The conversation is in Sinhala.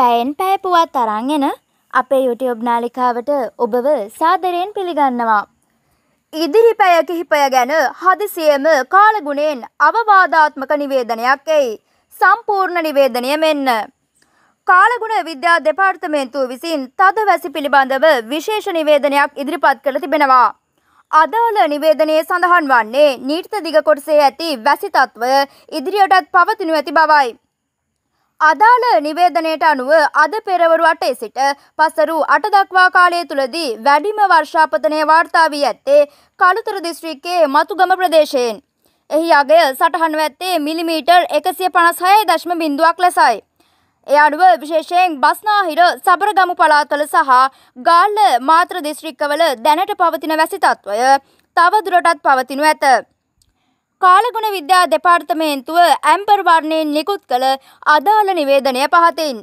පැයෙන් පැය පුවත් අරන් එන අපේ YouTube නාලිකාවට ඔබව සාදරයෙන් පිළිගන්නවා. ඉදිරි පැය කිහිපය ගැන හදිසියම කාලගුණයෙන් අවවාදාත්මක නිවේදනයක් එයි. සම්පූර්ණ නිවේදනය මෙන්න. කාලගුණ විද්‍යා දෙපාර්තමේන්තුව විසින් තද වැසි පිළිබඳව විශේෂ නිවේදනයක් ඉදිරිපත් කළ තිබෙනවා. අදාළ නිවේදනයේ සඳහන් වන්නේ නීර්ත දිග කොටසේ ඇති වැසි තත්ත්වය ඉදිරියටත් පවතිනු ඇති බවයි. අදාළ නිවේදනයට අනුව අද පෙරවරු අටේ සිට පසරු අට දක්වා කාලය තුළදී වැඩිම වර්ෂාපතනය වාර්තා වී ඇත්තේ කළුතර දිස්ත්‍රික්කයේ මතුගම ප්‍රදේශයෙන්. එහි අගය සටහන්ව ඇත්තේ මිලිමීටර් එකසිය පනස්හය දශ්ම බිඳුවක් ලෙසයි. එ අනුව විශේෂයෙන් බස්නාහිර සබරගමු පලාතල සහ ගාල්ල මාත්‍ර දිස්ත්‍රික්කවල දැනට පවතින වැසි තත්ත්වය තවදුරටත් පවතිනු ඇත. කාලගුණ විද්‍යා දෙපාර්තමේන්තුව ඇම්පර් වර්ණයෙන් නිකුත් කළ අදාළ නිවේදනය පහතින්